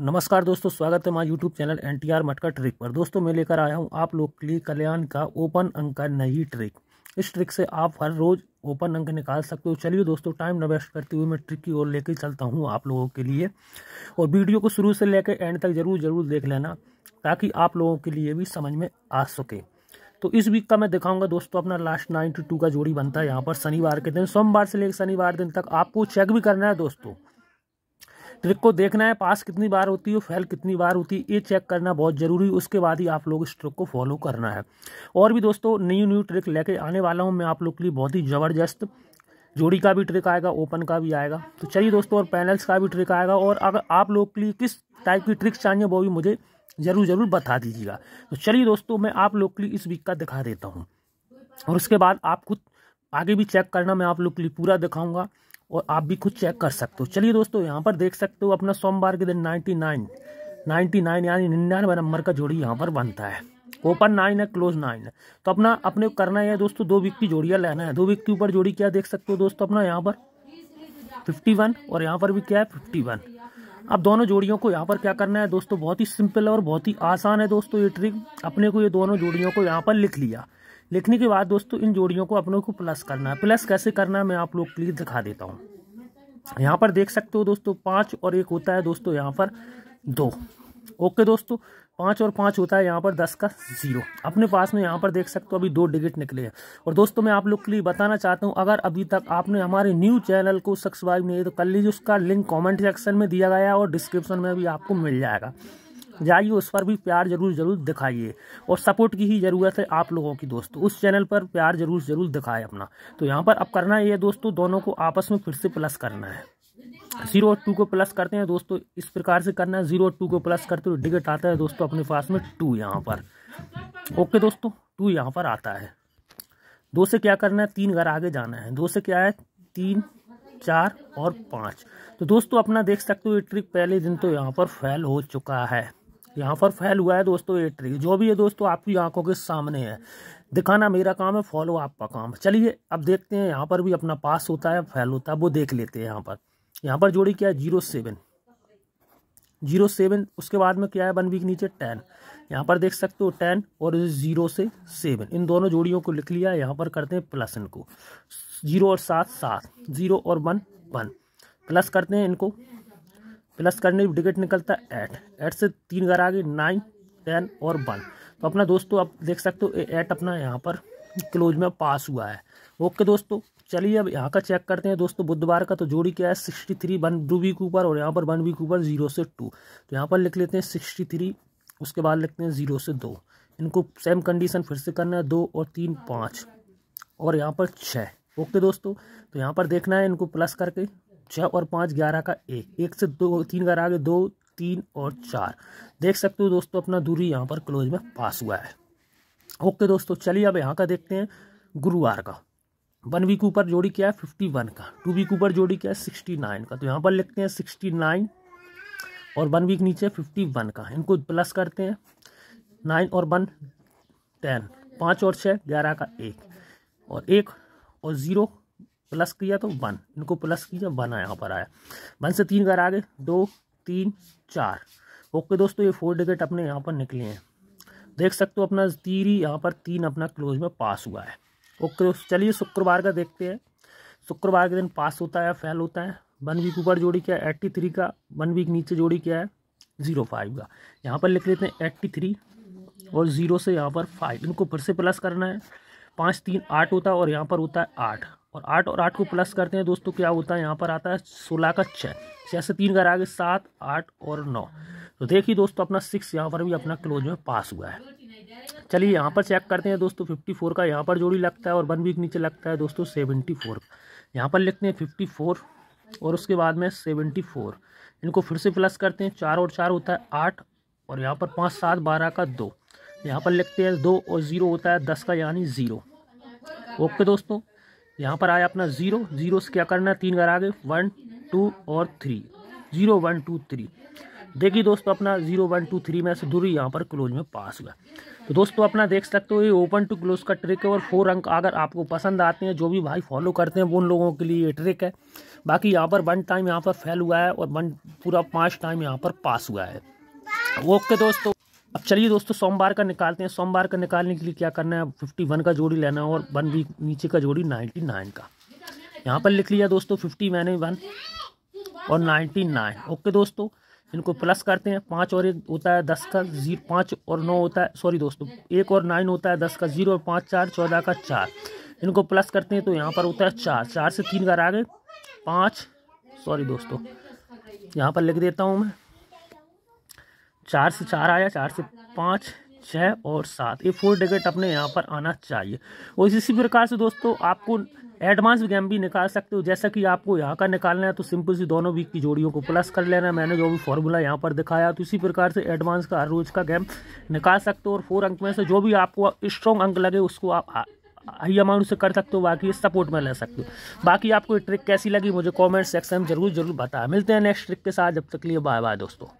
नमस्कार दोस्तों स्वागत है हमारे YouTube channel N T R Matka trick पर दोस्तों मैं लेकर आया हूं आप लोग के लिए कल्याण का ओपन अंक का नई ट्रिक इस ट्रिक से आप हर रोज़ ओपन अंक निकाल सकते हो चलिए दोस्तों टाइम न वेस्ट करते हुए मैं ट्रिक की ओर लेकर चलता हूँ आप लोगों के लिए और वीडियो को शुरू से लेकर एंड तक ज़रूर ज़रूर देख लेना ताकि आप लोगों के लिए भी समझ में आ सके तो इस वीक का मैं दिखाऊंगा दोस्तों अपना लास्ट नाइन्टी टू का जोड़ी बनता है यहाँ पर शनिवार के दिन सोमवार से लेकर शनिवार दिन तक आपको चेक भी करना है दोस्तों ट्रिक को देखना है पास कितनी बार होती है फेल कितनी बार होती है ये चेक करना बहुत ज़रूरी है उसके बाद ही आप लोग इस ट्रिक को फॉलो करना है और भी दोस्तों न्यू न्यू ट्रिक लेके आने वाला हूँ मैं आप लोग के लिए बहुत ही ज़बरदस्त जोड़ी का भी ट्रिक आएगा ओपन का भी आएगा तो चलिए दोस्तों और पैनल्स का भी ट्रिक आएगा और अगर आप लोग के लिए किस टाइप की ट्रिक्स चाहिए वो भी मुझे ज़रूर ज़रूर बता दीजिएगा तो चलिए दोस्तों मैं आप लोग के लिए इस वीक का दिखा देता हूँ और उसके बाद आप खुद आगे भी चेक करना मैं आप लोग के लिए पूरा दिखाऊँगा और आप भी खुद चेक कर सकते हो चलिए दोस्तों यहाँ पर देख सकते हो अपना सोमवार के दिन 99 99 यानी निन्यानवे नंबर का जोड़ी यहाँ पर बनता है ओपन नाइन है क्लोज नाइन है तो अपना अपने करना है दोस्तों दो विक की जोड़ियाँ लेना है दो विक के ऊपर जोड़ी क्या देख सकते हो दोस्तों अपना यहाँ पर वन और यहाँ पर भी क्या है वन अब दोनों जोड़ियों को यहाँ पर क्या करना है दोस्तों बहुत ही सिंपल और बहुत ही आसान है दोस्तों ये ट्रिक अपने को ये दोनों जोड़ियों को यहाँ पर लिख लिया लिखने के बाद दोस्तों इन जोड़ियों को अपनों को प्लस करना है प्लस कैसे करना है मैं आप लोग प्लीज दिखा देता हूँ यहाँ पर देख सकते हो दोस्तों पाँच और एक होता है दोस्तों यहाँ पर दो ओके दोस्तों पाँच और पाँच होता है यहाँ पर दस का जीरो अपने पास में यहाँ पर देख सकते हो अभी दो डिगिट निकले हैं और दोस्तों मैं आप लोग के लिए बताना चाहता हूँ अगर अभी तक आपने हमारे न्यू चैनल को सब्सक्राइब नहीं तो कर लीजिए उसका लिंक कमेंट सेक्शन में दिया गया और डिस्क्रिप्शन में भी आपको मिल जाएगा जाइए उस पर भी प्यार जरूर जरूर दिखाइए और सपोर्ट की ही ज़रूरत है आप लोगों की दोस्तों उस चैनल पर प्यार जरूर जरूर दिखाए अपना तो यहाँ पर अब करना है ये दोस्तों दोनों को आपस में फिर से प्लस करना है जीरो टू को प्लस करते हैं दोस्तों इस प्रकार से करना है जीरो टू को प्लस करते हुए डिगट आता है दोस्तों अपने पास में टू यहाँ पर ओके दोस्तों टू यहाँ पर आता है दो से क्या करना है तीन घर आगे जाना है दो से क्या है तीन चार और पाँच तो दोस्तों अपना देख सकते हो ये ट्रिक पहले दिन तो यहाँ पर फेल हो चुका है यहाँ पर फैल हुआ है दोस्तों ये ट्री जो भी है दोस्तों आपकी आंखों के सामने है दिखाना मेरा काम है फॉलो आपका काम चलिए अब देखते हैं यहाँ पर भी अपना पास होता है फैल होता है वो देख लेते हैं यहाँ पर यहाँ पर जोड़ी क्या है जीरो सेवन जीरो सेवन उसके बाद में क्या है वन वीक नीचे टेन यहाँ पर देख सकते हो टेन और ज़ीरो से सेवन इन दोनों जोड़ियों को लिख लिया यहाँ पर करते हैं प्लस इनको जीरो और सात सात जीरो और वन वन प्लस करते हैं इनको प्लस करने पर डिजिट निकलता है एट एट से तीन घर आ गए नाइन टेन और वन तो अपना दोस्तों आप देख सकते हो एट अपना यहाँ पर क्लोज में पास हुआ है ओके दोस्तों चलिए अब यहाँ का चेक करते हैं दोस्तों बुधवार का तो जोड़ी क्या है sixty three one two week ऊपर और यहाँ पर वन वीक ऊपर जीरो से टू तो यहाँ पर लिख लेते हैं सिक्सटी थ्री उसके बाद लिखते हैं ज़ीरो से दो इनको सेम कंडीशन फिर से करना है दो और तीन पाँच और यहाँ पर छः ओके दोस्तों तो यहाँ पर देखना है इनको प्लस करके छः और पाँच ग्यारह का एक एक से दो तीन ग्यारह आगे दो तीन और चार देख सकते हो दोस्तों अपना दूरी यहाँ पर क्लोज में पास हुआ है ओके दोस्तों चलिए अब यहाँ का देखते हैं गुरुवार का वन वीक ऊपर जोड़ी क्या है फिफ्टी वन का टू वीक ऊपर जोड़ी क्या है सिक्सटी नाइन का तो यहाँ पर लिखते हैं सिक्सटी नाइन और वन वीक नीचे फिफ्टी वन का इनको प्लस करते हैं नाइन और वन टेन पाँच और छः ग्यारह का एक और एक और ज़ीरो प्लस किया तो वन इनको प्लस किया वन यहाँ पर आया वन से तीन घर आ गए दो तीन चार ओके दोस्तों ये फोर डिकेट अपने यहाँ पर निकले हैं देख सकते हो अपना तीरी यहाँ पर तीन अपना क्लोज में पास हुआ है ओके दोस्तों चलिए शुक्रवार का देखते हैं शुक्रवार के दिन पास होता है फेल होता है वन वीक ऊपर जोड़ी क्या है एट्टी थ्री का वन वीक नीचे जोड़ी क्या है ज़ीरो फाइव का यहाँ पर लिख लेते हैं एट्टी थ्री और ज़ीरो से यहाँ पर फाइव इनको फिर से प्लस करना है पाँच तीन आठ होता है और यहाँ पर होता है आठ और आठ और आठ को प्लस करते हैं दोस्तों क्या होता है यहाँ पर आता है सोलह का छः छः से तीन करा के सात आठ और नौ तो देखिए दोस्तों अपना सिक्स यहाँ पर भी अपना क्लोज में पास हुआ है चलिए यहाँ पर चेक करते हैं दोस्तों फिफ्टी फोर का यहाँ पर जोड़ी लगता है और वन वीक नीचे लगता है दोस्तों सेवेंटी फोर यहाँ पर लिखते हैं फिफ्टी फोर और उसके बाद में सेवेंटी फोर इनको फिर से प्लस करते हैं चार और चार होता है आठ और यहाँ पर पाँच सात बारह का दो यहाँ पर लिखते हैं दो और ज़ीरो होता है दस का यानी ज़ीरो ओके दोस्तों यहाँ पर आया अपना ज़ीरो ज़ीरो से क्या करना है तीन घर आगे वन टू और three zero one two three देखिए दोस्तों अपना जीरो वन टू थ्री में से दूरी यहाँ पर क्लोज में पास हुआ तो दोस्तों अपना देख सकते हो ये ओपन टू क्लोज का ट्रिक है और फोर अंक अगर आपको पसंद आते हैं जो भी भाई फॉलो करते हैं वो उन लोगों के लिए ये ट्रिक है बाकी यहाँ पर वन टाइम यहाँ पर फेल हुआ है और वन पूरा पाँच टाइम यहाँ पर पास हुआ है ओके दोस्तों अब चलिए दोस्तों सोमवार का निकालते हैं सोमवार का निकालने के लिए क्या करना है फिफ्टी वन का जोड़ी लेना है और वन भी नीचे का जोड़ी नाइन्टी नाइन का यहाँ पर लिख लिया दोस्तों फिफ्टी मैंने वन और नाइन्टी नाइन ओके दोस्तों इनको प्लस करते हैं पाँच और एक होता है दस का जीरो पाँच और नौ होता है सॉरी दोस्तों एक और नाइन होता है दस का जीरो और पाँच चार चौदह का चार इनको प्लस करते हैं तो यहाँ पर होता है चार चार से तीन आ गए पाँच सॉरी दोस्तों यहाँ पर लिख देता हूँ मैं चार से चार आया चार से पाँच छः और सात ये फोर डिजिट अपने यहाँ पर आना चाहिए और इसी प्रकार से दोस्तों आपको एडवांस गेम भी निकाल सकते हो जैसा कि आपको यहाँ का निकालना है तो सिंपल सी दोनों वीक की जोड़ियों को प्लस कर लेना है मैंने जो भी फॉर्मूला यहाँ पर दिखाया तो इसी प्रकार से एडवांस का हर रोज का गेम निकाल सकते हो और फोर अंक में से जो भी आपको स्ट्रॉन्ग अंक लगे उसको आप हाई अमाउंट से कर सकते हो बाकी सपोर्ट में ले सकते हो बाकी आपको ट्रिक कैसी लगी मुझे कॉमेंट सेक्शन में जरूर जरूर बताया मिलते हैं नेक्स्ट ट्रिक के साथ जब तक लिए बाय बाय दोस्तों